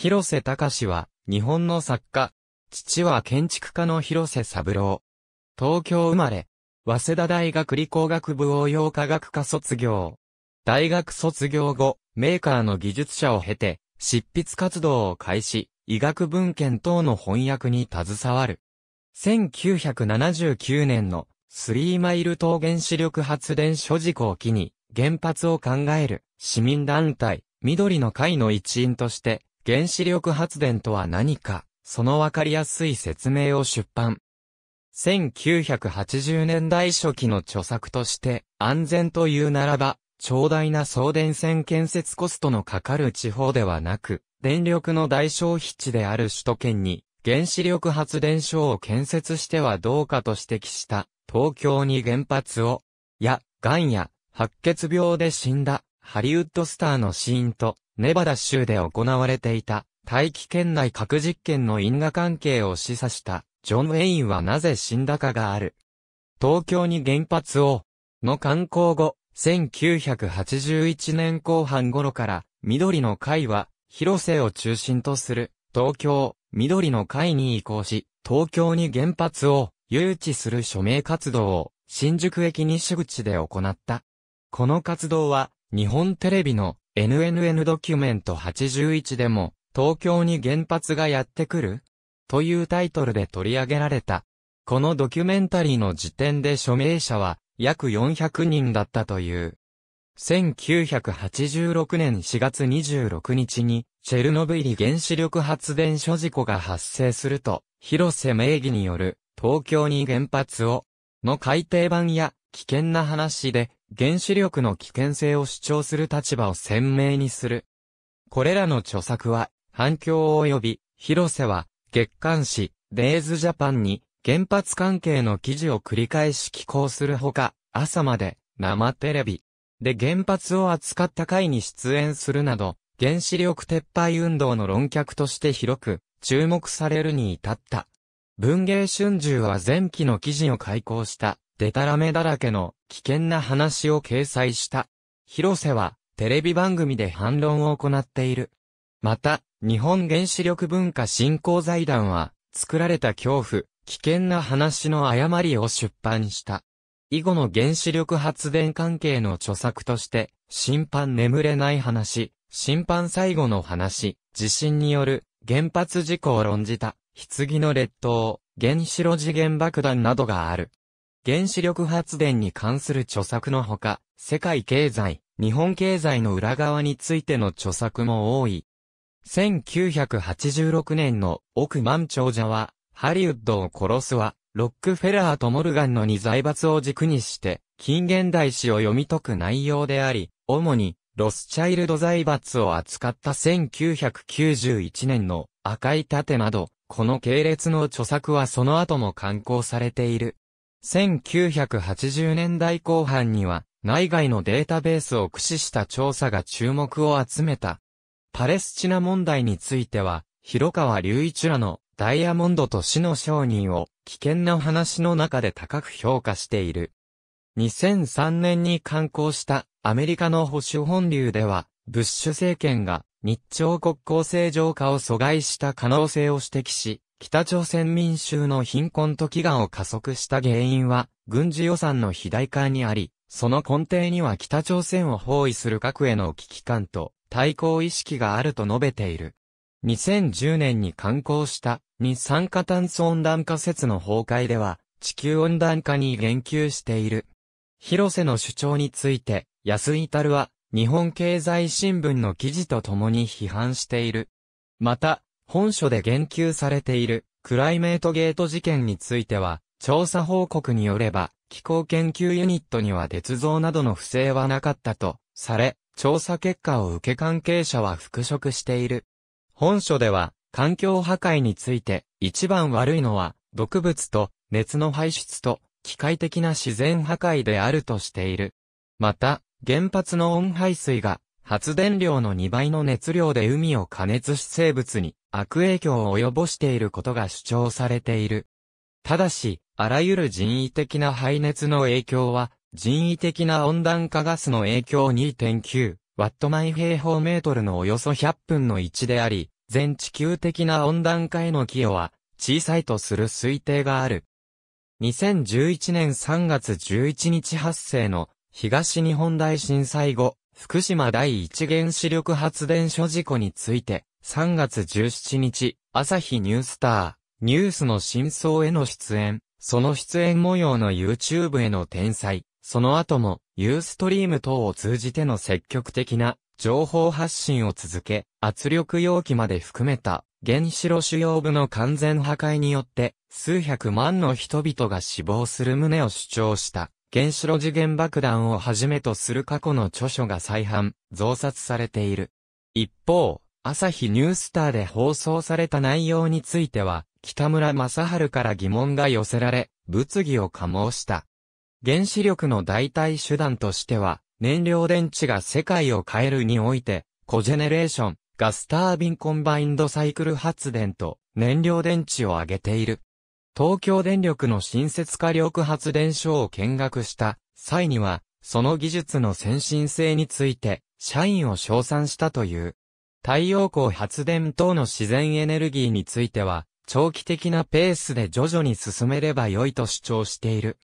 広瀬隆は、日本の作家。父は建築家の広瀬三郎。東京生まれ。早稲田大学理工学部応用科学科卒業。大学卒業後、メーカーの技術者を経て、執筆活動を開始、医学文献等の翻訳に携わる。1979年のスリーマイル島原子力発電所事故を機に、原発を考える市民団体、緑の会の一員として、原子力発電とは何か、そのわかりやすい説明を出版。1980年代初期の著作として、安全というならば、長大な送電線建設コストのかかる地方ではなく、電力の大消費地である首都圏に、原子力発電所を建設してはどうかと指摘した、東京に原発を、や、癌や、白血病で死んだ、ハリウッドスターの死因と、ネバダ州で行われていた、大気圏内核実験の因果関係を示唆した、ジョン・ウェインはなぜ死んだかがある。東京に原発を、の観光後、1981年後半頃から、緑の会は、広瀬を中心とする、東京、緑の会に移行し、東京に原発を、誘致する署名活動を、新宿駅西口で行った。この活動は、日本テレビの NNN ドキュメント81でも、東京に原発がやってくるというタイトルで取り上げられた。このドキュメンタリーの時点で署名者は約400人だったという。1986年4月26日に、チェルノブイリ原子力発電所事故が発生すると、広瀬名義による、東京に原発を、の改訂版や、危険な話で、原子力の危険性を主張する立場を鮮明にする。これらの著作は、反響及び、広瀬は、月刊誌、デイズジャパンに、原発関係の記事を繰り返し寄稿するほか、朝まで、生テレビ、で原発を扱った回に出演するなど、原子力撤廃運動の論客として広く、注目されるに至った。文芸春秋は前期の記事を開講した。デタラメだらけの危険な話を掲載した。広瀬は、テレビ番組で反論を行っている。また、日本原子力文化振興財団は、作られた恐怖、危険な話の誤りを出版した。以後の原子力発電関係の著作として、審判眠れない話、審判最後の話、地震による原発事故を論じた、棺の列島、原子炉次元爆弾などがある。原子力発電に関する著作のほか、世界経済、日本経済の裏側についての著作も多い。1986年の億万長者は、ハリウッドを殺すは、ロックフェラーとモルガンの二財閥を軸にして、近現代史を読み解く内容であり、主に、ロスチャイルド財閥を扱った1991年の赤い盾など、この系列の著作はその後も刊行されている。1980年代後半には、内外のデータベースを駆使した調査が注目を集めた。パレスチナ問題については、広川隆一らのダイヤモンドと死の商人を危険な話の中で高く評価している。2003年に刊行したアメリカの保守本流では、ブッシュ政権が日朝国交正常化を阻害した可能性を指摘し、北朝鮮民衆の貧困と飢餓を加速した原因は、軍事予算の肥大化にあり、その根底には北朝鮮を包囲する核への危機感と対抗意識があると述べている。2010年に刊行した二酸化炭素温暖化説の崩壊では地球温暖化に言及している。広瀬の主張について安井たるは日本経済新聞の記事と共に批判している。また、本書で言及されているクライメートゲート事件については、調査報告によれば、気候研究ユニットには鉄造などの不正はなかったと、され、調査結果を受け関係者は復職している。本書では、環境破壊について、一番悪いのは、毒物と、熱の排出と、機械的な自然破壊であるとしている。また、原発の温排水が発電量の2倍の熱量で海を加熱し生物に悪影響を及ぼしていることが主張されている。ただし、あらゆる人為的な排熱の影響は、人為的な温暖化ガスの影響2.9ワット毎平方メートルのおよそ100分の1であり、全地球的な温暖化への寄与は小さいとする推定がある。2011年3月11日発生の東日本大震災後、福島第一原子力発電所事故について、3月17日、朝日ニュースター、ニュースの真相への出演、その出演模様の YouTube への転載、その後も、ユーストリーム等を通じての積極的な情報発信を続け、圧力容器まで含めた原子炉主要部の完全破壊によって、数百万の人々が死亡する旨を主張した。原子炉次元爆弾をはじめとする過去の著書が再版、増刷されている。一方、朝日ニュースターで放送された内容については、北村正春から疑問が寄せられ、物議を醸した。原子力の代替手段としては、燃料電池が世界を変えるにおいて、コジェネレーション、ガスタービンコンバインドサイクル発電と燃料電池を挙げている。東京電力の新設火力発電所を見学した際には、その技術の先進性について、社員を称賛したという。太陽光発電等の自然エネルギーについては、長期的なペースで徐々に進めれば良いと主張している。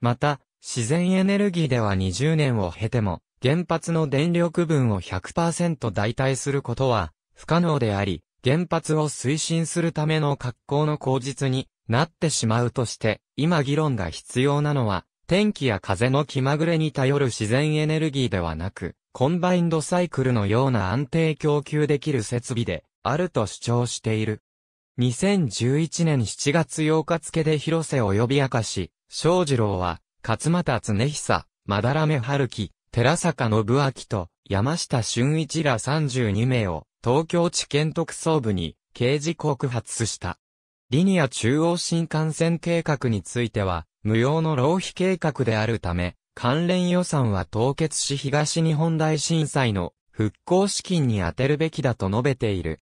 また、自然エネルギーでは20年を経ても、原発の電力分を100%代替することは不可能であり、原発を推進するための格好の口実になってしまうとして、今議論が必要なのは、天気や風の気まぐれに頼る自然エネルギーではなく、コンバインドサイクルのような安定供給できる設備で、あると主張している。2011年7月8日付で広瀬及び明かし、翔次郎は、勝又恒久、まだらめ春樹、寺坂信明と、山下俊一ら32名を、東京地検特捜部に、刑事告発した。リニア中央新幹線計画については、無用の浪費計画であるため、関連予算は凍結し東日本大震災の復興資金に充てるべきだと述べている。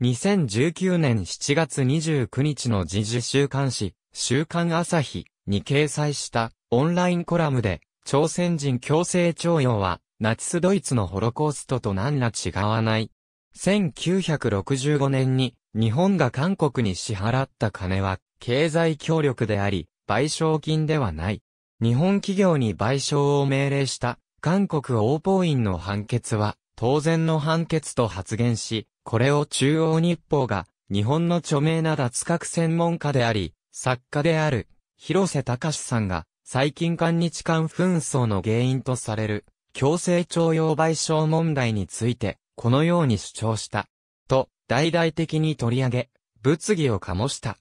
2019年7月29日の時事週刊誌、週刊朝日に掲載したオンラインコラムで、朝鮮人強制徴用は、ナチスドイツのホロコーストと何ら違わない、1965年に日本が韓国に支払った金は経済協力であり、賠償金ではない。日本企業に賠償を命令した韓国王法院の判決は当然の判決と発言し、これを中央日報が日本の著名な脱核専門家であり、作家である広瀬隆さんが最近韓日間紛争の原因とされる強制徴用賠償問題についてこのように主張した。と、大々的に取り上げ、物議を醸した。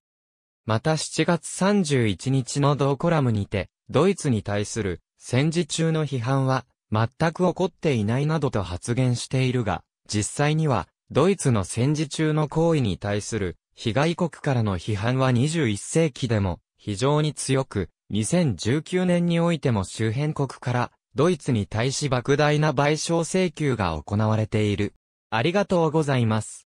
また7月31日の同コラムにて、ドイツに対する戦時中の批判は全く起こっていないなどと発言しているが、実際にはドイツの戦時中の行為に対する被害国からの批判は21世紀でも非常に強く、2019年においても周辺国からドイツに対し莫大な賠償請求が行われている。ありがとうございます。